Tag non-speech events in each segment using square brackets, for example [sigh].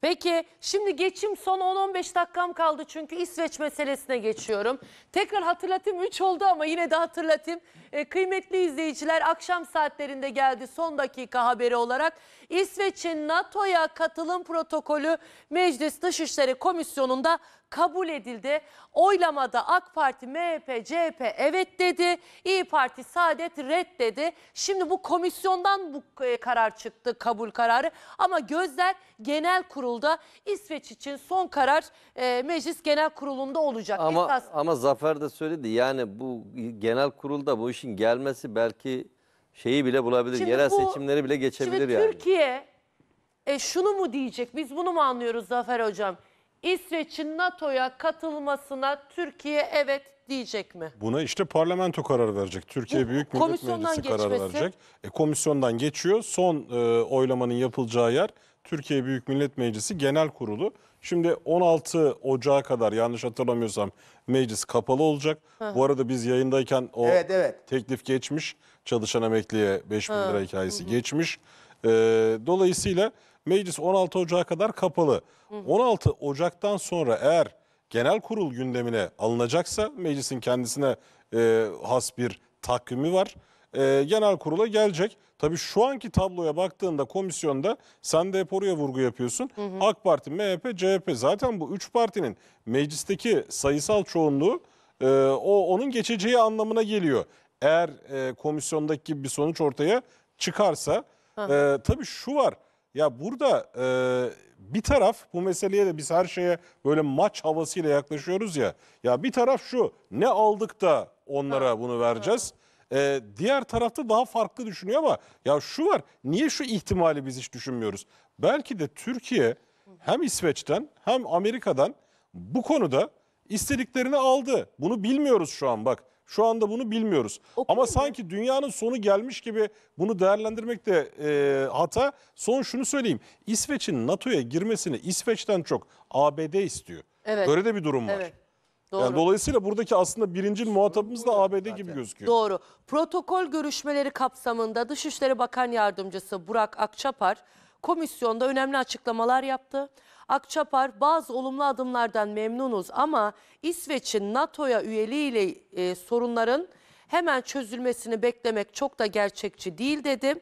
Peki şimdi geçim son 10-15 dakikam kaldı çünkü İsveç meselesine geçiyorum. Tekrar hatırlatayım 3 oldu ama yine de hatırlatayım. E, kıymetli izleyiciler akşam saatlerinde geldi son dakika haberi olarak. İsveç'in NATO'ya katılım protokolü Meclis Dışişleri Komisyonu'nda kabul edildi. Oylamada AK Parti, MHP, CHP evet dedi. İyi Parti, Saadet red dedi. Şimdi bu komisyondan bu e, karar çıktı, kabul kararı. Ama gözler genel kurulda İsveç için son karar e, Meclis Genel Kurulu'nda olacak. Ama, Esas... ama Zafer de söyledi yani bu genel kurulda bu işin gelmesi belki şeyi bile bulabilir. Şimdi Yerel bu, seçimleri bile geçebilir şimdi yani. Türkiye e, şunu mu diyecek? Biz bunu mu anlıyoruz Zafer Hocam? İsveç'in NATO'ya katılmasına Türkiye evet diyecek mi? Buna işte parlamento karar verecek. Türkiye Bu, Büyük Millet Meclisi karar geçmesi. verecek. E, komisyondan geçiyor. Son e, oylamanın yapılacağı yer Türkiye Büyük Millet Meclisi Genel Kurulu. Şimdi 16 Ocağı kadar yanlış hatırlamıyorsam meclis kapalı olacak. Hı. Bu arada biz yayındayken o Evet, evet. teklif geçmiş. Çalışan emekliye 5 bin lira hikayesi geçmiş. E, dolayısıyla meclis 16 Ocak'a kadar kapalı. Hı. 16 Ocak'tan sonra eğer genel kurul gündemine alınacaksa meclisin kendisine e, has bir takvimi var. E, genel kurula gelecek. Tabii şu anki tabloya baktığında komisyonda sen de hep oraya vurgu yapıyorsun. Hı hı. AK Parti, MHP, CHP zaten bu üç partinin meclisteki sayısal çoğunluğu e, o onun geçeceği anlamına geliyor. Eğer e, komisyondaki bir sonuç ortaya çıkarsa E, tabii şu var ya burada e, bir taraf bu meseleye de biz her şeye böyle maç havasıyla yaklaşıyoruz ya. Ya bir taraf şu ne aldık da onlara bunu vereceğiz. Ha. diğer tarafta daha farklı düşünüyor ama ya şu var niye şu ihtimali biz hiç düşünmüyoruz? Belki de Türkiye hem İsveç'ten hem Amerika'dan bu konuda istediklerini aldı. Bunu bilmiyoruz şu an bak. Şu anda bunu bilmiyoruz. Okul Ama mu? sanki dünyanın sonu gelmiş gibi bunu değerlendirmek de e, hata. Son şunu söyleyeyim. İsveç'in NATO'ya girmesini İsveç'ten çok ABD istiyor. Evet. Böyle de bir durum var. Evet. Doğru. Yani dolayısıyla buradaki aslında birinci muhatabımız da ABD gibi gözüküyor. Doğru. Protokol görüşmeleri kapsamında Dışişleri Bakan Yardımcısı Burak Akçapar komisyonda önemli açıklamalar yaptı. Akçapar bazı olumlu adımlardan memnunuz ama İsveç'in NATO'ya üyeliğiyle e, sorunların hemen çözülmesini beklemek çok da gerçekçi değil dedi.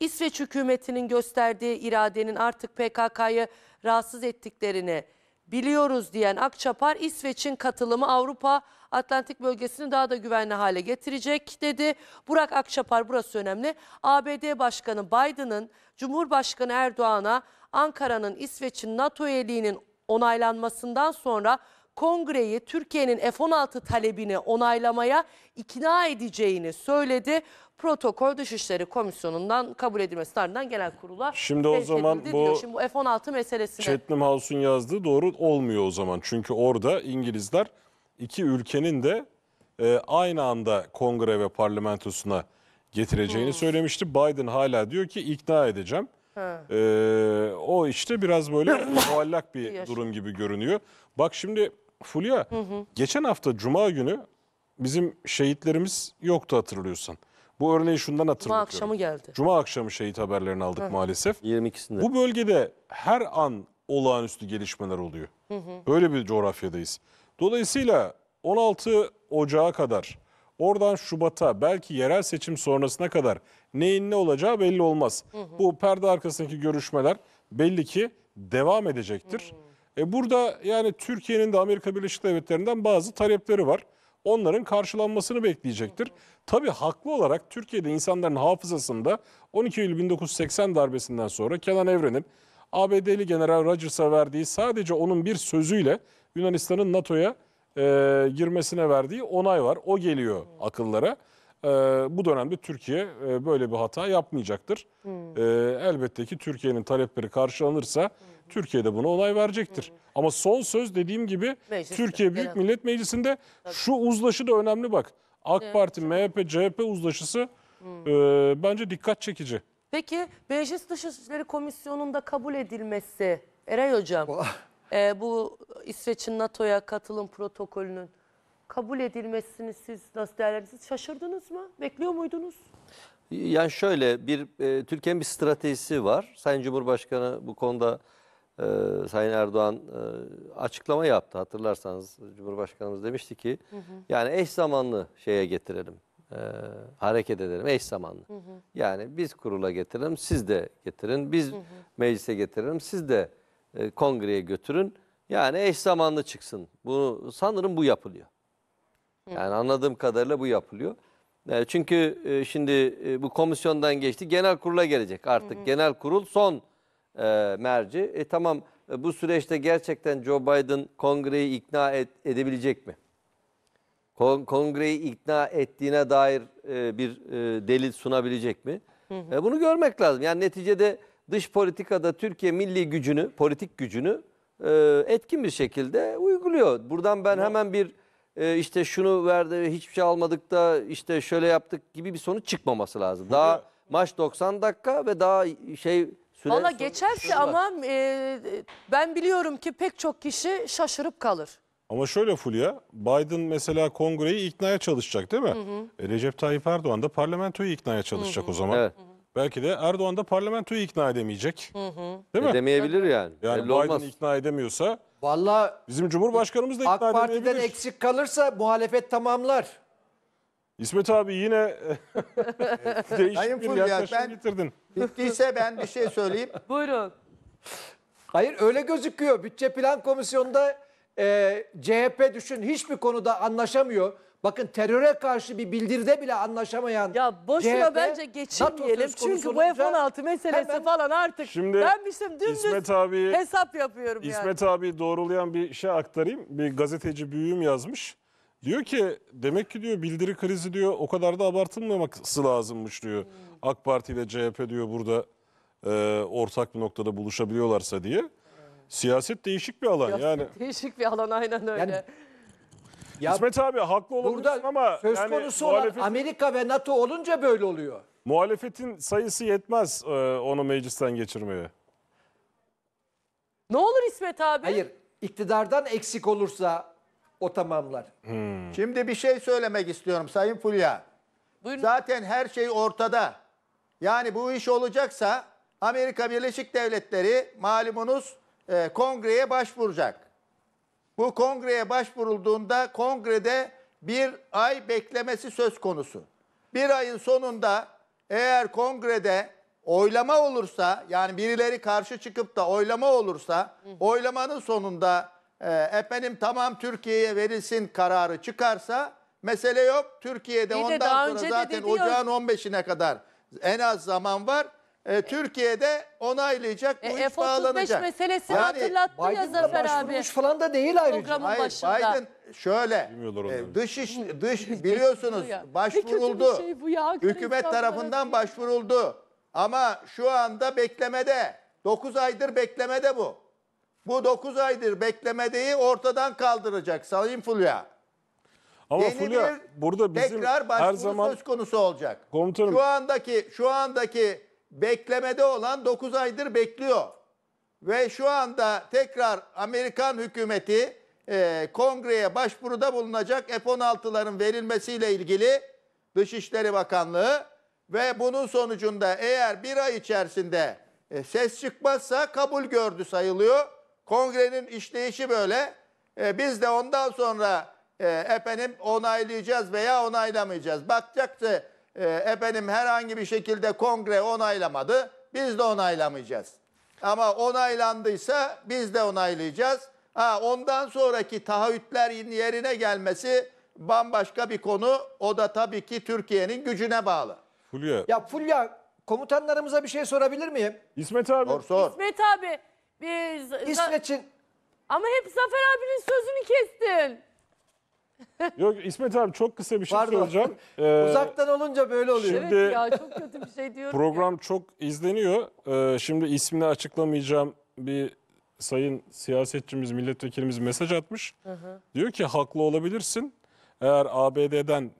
İsveç hükümetinin gösterdiği iradenin artık PKK'yı rahatsız ettiklerini biliyoruz diyen Akçapar İsveç'in katılımı Avrupa Atlantik bölgesini daha da güvenli hale getirecek dedi. Burak Akçapar burası önemli. ABD Başkanı Biden'ın Cumhurbaşkanı Erdoğan'a Ankara'nın İsveç'in NATO üyeliğinin onaylanmasından sonra kongreyi Türkiye'nin F-16 talebini onaylamaya ikna edeceğini söyledi. Protokol Dışişleri Komisyonu'ndan kabul edilmesi ardından genel kurula Şimdi o zaman bu, Şimdi bu F-16 meselesine. Chatham House'un yazdığı doğru olmuyor o zaman. Çünkü orada İngilizler iki ülkenin de e, aynı anda kongre ve parlamentosuna getireceğini hmm. söylemişti. Biden hala diyor ki ikna edeceğim. Ee, o işte biraz böyle [coughs] muallak bir durum gibi görünüyor. Bak şimdi Fulya hı hı. geçen hafta cuma günü bizim şehitlerimiz yoktu hatırlıyorsan. Bu örneği şundan hatırlıyorum. Cuma akşamı geldi. Cuma akşamı şehit haberlerini aldık hı. maalesef. 22'sinde. Bu bölgede her an olağanüstü gelişmeler oluyor. Hı hı. Böyle bir coğrafyadayız. Dolayısıyla 16 Ocağı kadar oradan Şubat'a belki yerel seçim sonrasına kadar neyin ne olacağı belli olmaz. Hı hı. Bu perde arkasındaki görüşmeler belli ki devam edecektir. Hı hı. E burada yani Türkiye'nin de Amerika Birleşik Devletleri'nden bazı talepleri var. Onların karşılanmasını bekleyecektir. Tabii haklı olarak Türkiye'de insanların hafızasında 12 Eylül 1980 darbesinden sonra Kenan Evren'in ABD'li General Rogers'a verdiği sadece onun bir sözüyle Yunanistan'ın NATO'ya e, girmesine verdiği onay var. O geliyor akıllara. Ee, bu dönemde Türkiye e, böyle bir hata yapmayacaktır. Hmm. Ee, elbette ki Türkiye'nin talepleri karşılanırsa hmm. Türkiye de buna onay verecektir. Hmm. Ama son söz dediğim gibi Mecliste, Türkiye Büyük Genel. Millet Meclisi'nde Tabii. şu uzlaşı da önemli bak. AK evet. Parti, MHP, CHP uzlaşısı hmm. e, bence dikkat çekici. Peki Meclis Dışişleri Komisyonu'nda kabul edilmesi Eray Hocam e, bu İsveç'in NATO'ya katılım protokolünün kabul edilmesini siz nasıl değerlendirirsiniz? Şaşırdınız mı? Bekliyor muydunuz? Yani şöyle bir e, Türkiye'nin bir stratejisi var. Sayın Cumhurbaşkanı bu konuda e, Sayın Erdoğan e, açıklama yaptı. Hatırlarsanız Cumhurbaşkanımız demişti ki hı hı. yani eş zamanlı şeye getirelim. E, hareket edelim eş zamanlı. Hı hı. Yani biz kurula getirelim, siz de getirin. Biz hı hı. meclise getirelim, siz de e, kongreye götürün. Yani eş zamanlı çıksın. Bu sanırım bu yapılıyor. Yani anladığım kadarıyla bu yapılıyor. E, çünkü e, şimdi e, bu komisyondan geçti. Genel kurula gelecek artık. Hı hı. Genel kurul son e, merci. E tamam e, bu süreçte gerçekten Joe Biden kongreyi ikna et, edebilecek mi? Kon kongreyi ikna ettiğine dair e, bir e, delil sunabilecek mi? Hı hı. E, bunu görmek lazım. Yani neticede dış politikada Türkiye milli gücünü, politik gücünü e, etkin bir şekilde uyguluyor. Buradan ben hemen bir e, işte şunu verdi hiçbir şey almadık da işte şöyle yaptık gibi bir sonuç çıkmaması lazım. Daha maç 90 dakika ve daha şey süre Valla geçerse ama e, ben biliyorum ki pek çok kişi şaşırıp kalır. Ama şöyle Fulya, Biden mesela kongreyi iknaya çalışacak değil mi? E, Recep Tayyip Erdoğan da parlamentoyu iknaya çalışacak o zaman. Evet. Belki de Erdoğan da parlamentoyu ikna edemeyecek. Hı hı. Değil e, mi? Edemeyebilir yani. Yani Belli Biden olmaz. ikna edemiyorsa Vallahi bizim Cumhurbaşkanımız da AK ikna Parti'den edemeyebilir. eksik kalırsa muhalefet tamamlar. İsmet abi yine e, [laughs] [laughs] Sayın değişik bir yaklaşım getirdin. Bittiyse ben bir şey söyleyeyim. [laughs] Buyurun. Hayır öyle gözüküyor. Bütçe Plan Komisyonu'nda e, CHP düşün hiçbir konuda anlaşamıyor. Bakın teröre karşı bir bildirde bile anlaşamayan Ya boşuna CHP, bence geçirmeyelim. Çünkü bu olunca F-16 meselesi hemen- falan artık. Şimdi ben bizim şey dümdüz İsmet abi- hesap yapıyorum yani. İsmet abi doğrulayan bir şey aktarayım. Bir gazeteci büyüğüm yazmış. Diyor ki demek ki diyor bildiri krizi diyor o kadar da abartılmaması lazımmış diyor. Hmm. AK Parti ile CHP diyor burada e, ortak bir noktada buluşabiliyorlarsa diye. Siyaset değişik bir alan yani. [laughs] Değişik bir alan aynen öyle. Yani ya, İsmet abi haklı burada ama söz yani konusu muhalefet... olan Amerika ve NATO olunca böyle oluyor. Muhalefetin sayısı yetmez e, onu meclisten geçirmeye. Ne olur İsmet abi? Hayır, iktidardan eksik olursa o tamamlar. Hmm. Şimdi bir şey söylemek istiyorum Sayın Fulya. Buyurun. Zaten her şey ortada. Yani bu iş olacaksa Amerika Birleşik Devletleri malumunuz e, kongreye başvuracak. Bu kongreye başvurulduğunda kongrede bir ay beklemesi söz konusu. Bir ayın sonunda eğer kongrede oylama olursa yani birileri karşı çıkıp da oylama olursa oylamanın sonunda e, efendim tamam Türkiye'ye verilsin kararı çıkarsa mesele yok. Türkiye'de de ondan sonra zaten ocağın 15'ine kadar en az zaman var e, Türkiye'de onaylayacak, bu E, iş F-35 bağlanacak. Yani hatırlattı ya Zafer abi. başvurmuş falan da değil ayrıca. Programın Hayır, başında. Biden şöyle Bilmiyorlar e, dış iş, dış biliyorsunuz başvuruldu. şey bu ya. Hükümet tarafından diye. başvuruldu. Ama şu anda beklemede. 9 aydır beklemede bu. Bu 9 aydır beklemedeyi ortadan kaldıracak Sayın Fulya. Ama Yeni Fulya bir burada bizim tekrar her zaman söz konusu olacak. Komutanım- Şu andaki şu andaki beklemede olan 9 aydır bekliyor. Ve şu anda tekrar Amerikan hükümeti e, kongreye başvuruda bulunacak F-16'ların verilmesiyle ilgili Dışişleri Bakanlığı ve bunun sonucunda eğer bir ay içerisinde e, ses çıkmazsa kabul gördü sayılıyor. Kongrenin işleyişi böyle. E, biz de ondan sonra e, efendim onaylayacağız veya onaylamayacağız. Bakacaktı e, efendim herhangi bir şekilde kongre onaylamadı. Biz de onaylamayacağız. Ama onaylandıysa biz de onaylayacağız. Ha, ondan sonraki taahhütlerin yerine gelmesi bambaşka bir konu. O da tabii ki Türkiye'nin gücüne bağlı. Fulya. Ya Fulya komutanlarımıza bir şey sorabilir miyim? İsmet abi. Sor sor. İsmet abi. Biz... İsveç'in... Ama hep Zafer abinin sözünü kestin. Yok İsmet abi çok kısa bir şey Pardon. söyleyeceğim. Ee, [laughs] Uzaktan olunca böyle oluyor. Şimdi evet ya çok kötü bir şey diyorum. Program ya. çok izleniyor. Ee, şimdi ismini açıklamayacağım bir sayın siyasetçimiz, milletvekilimiz mesaj atmış. Hı hı. Diyor ki haklı olabilirsin. Eğer ABD'den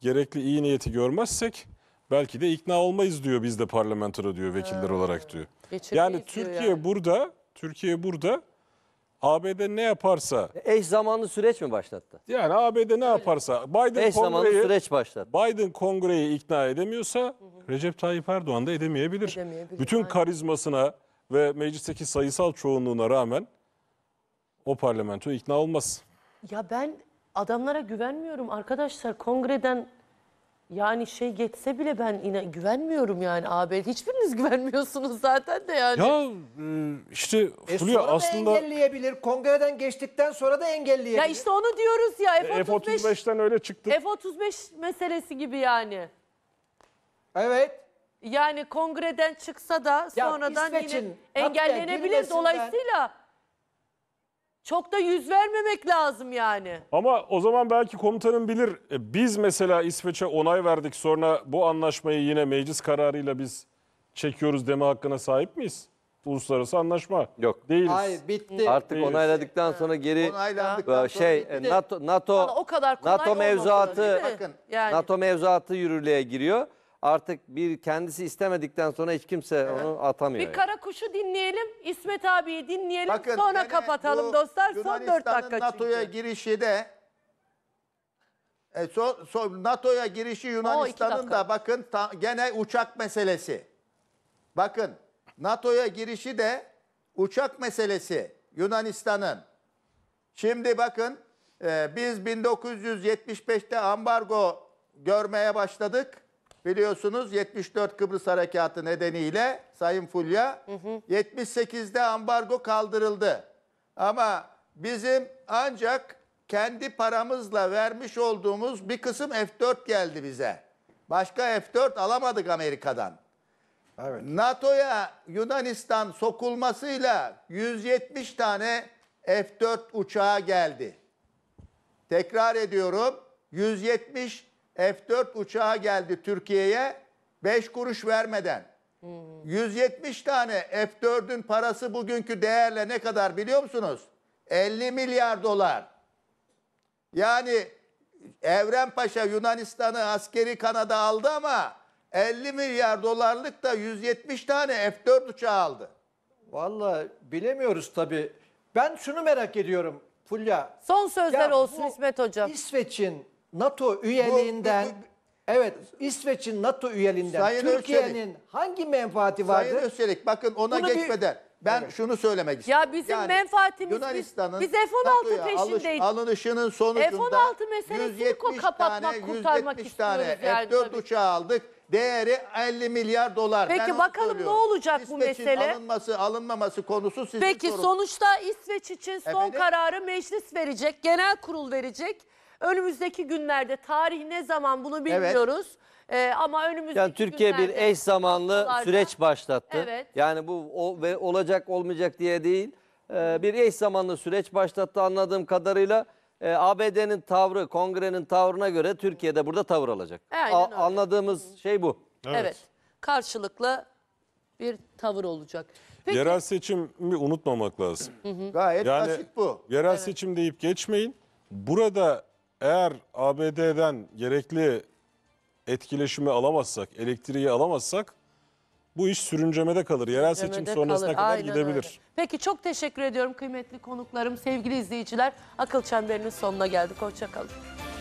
gerekli iyi niyeti görmezsek belki de ikna olmayız diyor biz de parlamentoda diyor vekiller ha. olarak diyor. Geçirmeyiz yani Türkiye diyor yani. burada, Türkiye burada ABD ne yaparsa Eş zamanlı süreç mi başlattı? yani ABD ne yaparsa Biden Eş zamanlı kongreyi süreç başlattı. Biden kongreyi ikna edemiyorsa Recep Tayyip Erdoğan da edemeyebilir. Edemeyebilir, Bütün aynen. karizmasına ve meclisteki sayısal çoğunluğuna rağmen o parlamento ikna olmaz. Ya ben adamlara güvenmiyorum arkadaşlar. Kongreden yani şey geçse bile ben ina- güvenmiyorum yani abi. Hiçbiriniz [laughs] güvenmiyorsunuz zaten de yani. Ya e, işte E Fulya sonra da aslında engelleyebilir. Kongreden geçtikten sonra da engelleyebilir. Ya işte onu diyoruz ya F-35 e, F-35'ten öyle çıktı. F-35 meselesi gibi yani. Evet. Yani kongreden çıksa da sonradan yine engellenebilir. gündesinden- Dolayısıyla çok da yüz vermemek lazım yani. Ama o zaman belki komutanım bilir e, biz mesela İsveç'e onay verdik sonra bu anlaşmayı yine meclis kararıyla biz çekiyoruz deme hakkına sahip miyiz? Uluslararası anlaşma. Yok. Değiliz. Hayır bitti. Artık Değiliz. onayladıktan sonra geri Onaylandıktan e, şey e, NATO NATO o kadar NATO mevzuatı NATO mevzuatı yürürlüğe giriyor artık bir kendisi istemedikten sonra hiç kimse onu atamıyor. Bir yani. kara kuşu dinleyelim, İsmet abiyi dinleyelim, Bakın, sonra yine kapatalım dostlar. Son 4 Yunanistan'ın dakika NATO'ya girişi de e, so, so, NATO'ya girişi Yunanistan'ın da bakın ta, gene uçak meselesi. Bakın NATO'ya girişi de uçak meselesi Yunanistan'ın. Şimdi bakın e, biz 1975'te ambargo görmeye başladık. Biliyorsunuz 74 Kıbrıs Harekatı nedeniyle Sayın Fulya hı hı. 78'de ambargo kaldırıldı. Ama bizim ancak kendi paramızla vermiş olduğumuz bir kısım F4 geldi bize. Başka F4 alamadık Amerika'dan. Evet. NATO'ya Yunanistan sokulmasıyla 170 tane F4 uçağı geldi. Tekrar ediyorum 170 F-4 uçağı geldi Türkiye'ye 5 kuruş vermeden. Hmm. 170 tane F-4'ün parası bugünkü değerle ne kadar biliyor musunuz? 50 milyar dolar. Yani Evren Paşa Yunanistan'ı askeri kanada aldı ama 50 milyar dolarlık da 170 tane F-4 uçağı aldı. Vallahi bilemiyoruz tabii. Ben şunu merak ediyorum Fulya. Son sözler ya olsun İsmet Hocam. İsveç'in NATO üyeliğinden bu, evet İsveç'in NATO üyeliğinden Türkiye'nin hangi menfaati vardır? Sayın Özçelik bakın ona Bunu bir- geçmeden ben Evet. şunu söylemek istiyorum. Ya bizim menfaatimiz biz- Yunanistan'ın biz F-16 peşindeyiz. alınışının sonucunda F-16 meselesini 170 kapatmak, tane, kurtarmak 170 tane istiyoruz yani F-4 tabii. uçağı aldık. Değeri 50 milyar dolar. Peki onu bakalım ne söylüyorum. olacak bu İsveç'in mesele? alınması alınmaması konusu sizin Peki sorunuz. sonuçta İsveç için son Efendim? kararı meclis verecek, genel kurul verecek. Önümüzdeki günlerde tarih ne zaman bunu bilmiyoruz. Ee, ama önümüzdeki Yani Türkiye bir eş zamanlı haftalarda- süreç başlattı. Evet. Yani bu o, ve olacak olmayacak diye değil. Ee, bir eş zamanlı süreç başlattı anladığım kadarıyla. Ee, ABD'nin tavrı, kongrenin tavrına göre Türkiye'de burada tavır alacak. Aynen anladığımız şey bu. Evet. Karşılıklı bir tavır olacak. Peki Yerel seçimi unutmamak lazım. Gayet Yani basit bu. yerel seçim deyip geçmeyin. Burada eğer ABD'den gerekli etkileşimi alamazsak, elektriği alamazsak bu iş sürüncemede kalır. Yerel seçim Sürüncemede sonrasına kalır. kadar Aynen gidebilir. öyle. Peki çok teşekkür ediyorum kıymetli konuklarım, sevgili izleyiciler. Akıl çemberinin sonuna geldik. Hoşçakalın.